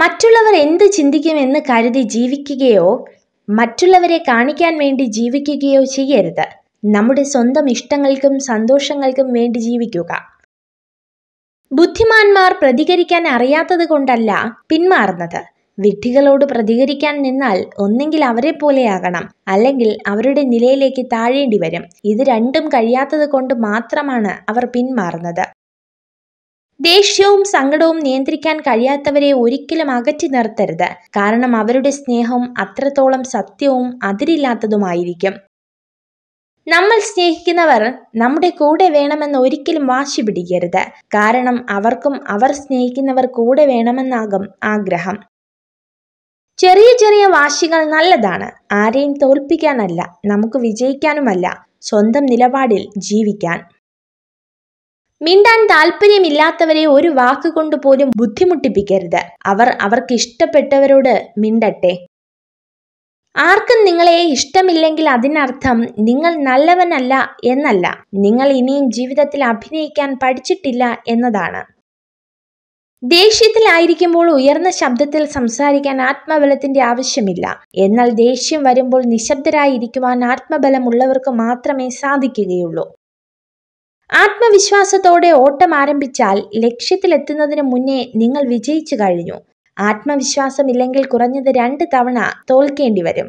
മറ്റുള്ളവർ എന്ത് ചിന്തിക്കുമെന്ന് കരുതി ജീവിക്കുകയോ മറ്റുള്ളവരെ കാണിക്കാൻ വേണ്ടി ജീവിക്കുകയോ ചെയ്യരുത് നമ്മുടെ സ്വന്തം ഇഷ്ടങ്ങൾക്കും സന്തോഷങ്ങൾക്കും വേണ്ടി ജീവിക്കുക ബുദ്ധിമാന്മാർ പ്രതികരിക്കാൻ അറിയാത്തത് കൊണ്ടല്ല പിന്മാറുന്നത് വിഡ്ഢികളോട് പ്രതികരിക്കാൻ നിന്നാൽ ഒന്നെങ്കിൽ അവരെ പോലെയാകണം അല്ലെങ്കിൽ അവരുടെ നിലയിലേക്ക് താഴേണ്ടി വരും ഇത് രണ്ടും കഴിയാത്തത് കൊണ്ട് മാത്രമാണ് അവർ പിന്മാറുന്നത് ദേഷ്യവും സങ്കടവും നിയന്ത്രിക്കാൻ കഴിയാത്തവരെ ഒരിക്കലും അകറ്റി നിർത്തരുത് കാരണം അവരുടെ സ്നേഹം അത്രത്തോളം സത്യവും അതിരില്ലാത്തതുമായിരിക്കും നമ്മൾ സ്നേഹിക്കുന്നവർ നമ്മുടെ കൂടെ വേണമെന്ന് ഒരിക്കലും വാശി പിടിക്കരുത് കാരണം അവർക്കും അവർ സ്നേഹിക്കുന്നവർ കൂടെ വേണമെന്നാകും ആഗ്രഹം ചെറിയ ചെറിയ വാശികൾ നല്ലതാണ് ആരെയും തോൽപ്പിക്കാനല്ല നമുക്ക് വിജയിക്കാനുമല്ല സ്വന്തം നിലപാടിൽ ജീവിക്കാൻ മിണ്ടാൻ താല്പര്യമില്ലാത്തവരെ ഒരു വാക്കുകൊണ്ട് പോലും ബുദ്ധിമുട്ടിപ്പിക്കരുത് അവർ അവർക്ക് ഇഷ്ടപ്പെട്ടവരോട് മിണ്ടട്ടെ ആർക്കും നിങ്ങളെ ഇഷ്ടമില്ലെങ്കിൽ അതിനർത്ഥം നിങ്ങൾ നല്ലവനല്ല എന്നല്ല നിങ്ങൾ ഇനിയും ജീവിതത്തിൽ അഭിനയിക്കാൻ പഠിച്ചിട്ടില്ല എന്നതാണ് ദേഷ്യത്തിലായിരിക്കുമ്പോൾ ഉയർന്ന ശബ്ദത്തിൽ സംസാരിക്കാൻ ആത്മബലത്തിന്റെ ആവശ്യമില്ല എന്നാൽ ദേഷ്യം വരുമ്പോൾ നിശബ്ദരായിരിക്കുവാൻ ആത്മബലമുള്ളവർക്ക് മാത്രമേ സാധിക്കുകയുള്ളൂ ആത്മവിശ്വാസത്തോടെ ഓട്ടം ആരംഭിച്ചാൽ ലക്ഷ്യത്തിലെത്തുന്നതിന് മുന്നേ നിങ്ങൾ വിജയിച്ചു കഴിഞ്ഞു ആത്മവിശ്വാസമില്ലെങ്കിൽ കുറഞ്ഞത് രണ്ട് തവണ തോൽക്കേണ്ടി വരും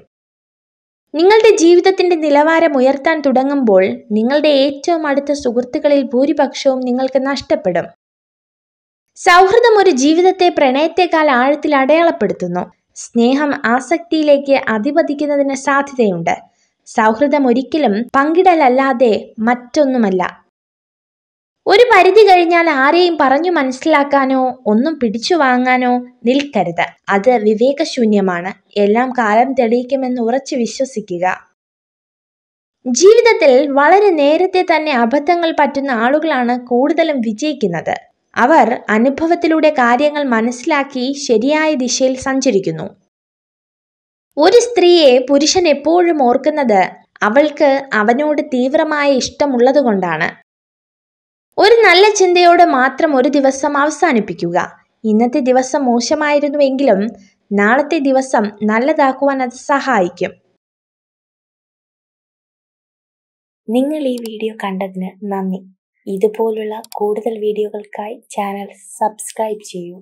നിങ്ങളുടെ ജീവിതത്തിന്റെ നിലവാരം ഉയർത്താൻ തുടങ്ങുമ്പോൾ നിങ്ങളുടെ ഏറ്റവും അടുത്ത സുഹൃത്തുക്കളിൽ ഭൂരിപക്ഷവും നിങ്ങൾക്ക് നഷ്ടപ്പെടും സൗഹൃദം ഒരു ജീവിതത്തെ പ്രണയത്തെക്കാൾ ആഴത്തിൽ അടയാളപ്പെടുത്തുന്നു സ്നേഹം ആസക്തിയിലേക്ക് അധിപതിക്കുന്നതിന് സാധ്യതയുണ്ട് സൗഹൃദം ഒരിക്കലും പങ്കിടലല്ലാതെ മറ്റൊന്നുമല്ല ഒരു പരിധി കഴിഞ്ഞാൽ ആരെയും പറഞ്ഞു മനസ്സിലാക്കാനോ ഒന്നും പിടിച്ചു വാങ്ങാനോ നിൽക്കരുത് അത് വിവേകശൂന്യമാണ് എല്ലാം കാലം തെളിയിക്കുമെന്ന് ഉറച്ചു വിശ്വസിക്കുക ജീവിതത്തിൽ വളരെ നേരത്തെ തന്നെ അബദ്ധങ്ങൾ പറ്റുന്ന ആളുകളാണ് കൂടുതലും വിജയിക്കുന്നത് അവർ അനുഭവത്തിലൂടെ കാര്യങ്ങൾ മനസ്സിലാക്കി ശരിയായ ദിശയിൽ സഞ്ചരിക്കുന്നു ഒരു സ്ത്രീയെ പുരുഷൻ എപ്പോഴും ഓർക്കുന്നത് അവൾക്ക് അവനോട് തീവ്രമായ ഇഷ്ടമുള്ളതുകൊണ്ടാണ് ഒരു നല്ല ചിന്തയോടെ മാത്രം ഒരു ദിവസം അവസാനിപ്പിക്കുക ഇന്നത്തെ ദിവസം മോശമായിരുന്നുവെങ്കിലും നാളത്തെ ദിവസം നല്ലതാക്കുവാൻ അത് സഹായിക്കും നിങ്ങൾ ഈ വീഡിയോ കണ്ടതിന് നന്ദി ഇതുപോലുള്ള കൂടുതൽ വീഡിയോകൾക്കായി ചാനൽ സബ്സ്ക്രൈബ് ചെയ്യൂ